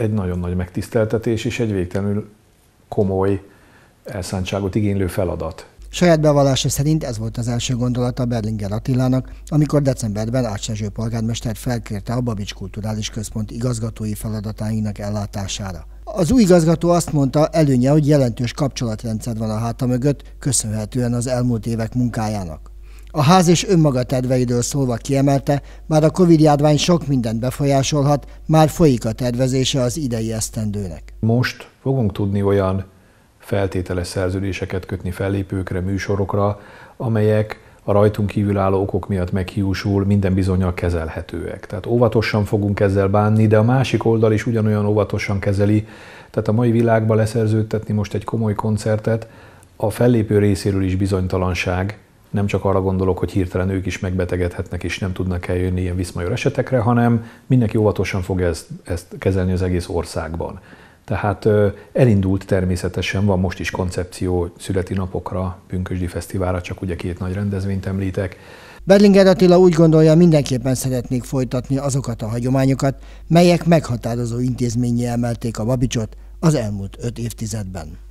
egy nagyon nagy megtiszteltetés és egy végtelenül komoly elszántságot igénylő feladat. Saját bevallása szerint ez volt az első gondolata Berlinger Attilának, amikor decemberben Ácsezső polgármester felkérte a Babics Kulturális Központ igazgatói feladatáinak ellátására. Az új igazgató azt mondta, előnye, hogy jelentős kapcsolatrendszer van a háta mögött, köszönhetően az elmúlt évek munkájának. A ház és önmaga terveidől szólva kiemelte, bár a Covid-járvány sok mindent befolyásolhat, már folyik a tervezése az idei esztendőnek. Most fogunk tudni olyan feltételes szerződéseket kötni fellépőkre, műsorokra, amelyek a rajtunk kívül álló okok miatt meghiúsul, minden bizonyal kezelhetőek. Tehát óvatosan fogunk ezzel bánni, de a másik oldal is ugyanolyan óvatosan kezeli. Tehát a mai világban leszerződtetni most egy komoly koncertet, a fellépő részéről is bizonytalanság, nem csak arra gondolok, hogy hirtelen ők is megbetegedhetnek és nem tudnak eljönni ilyen viszmajor esetekre, hanem mindenki óvatosan fog ezt, ezt kezelni az egész országban. Tehát elindult természetesen, van most is koncepció születi napokra, Pünkösdi Fesztiválra, csak ugye két nagy rendezvényt említek. Berlinger Attila úgy gondolja, mindenképpen szeretnék folytatni azokat a hagyományokat, melyek meghatározó intézménye emelték a Babicsot az elmúlt öt évtizedben.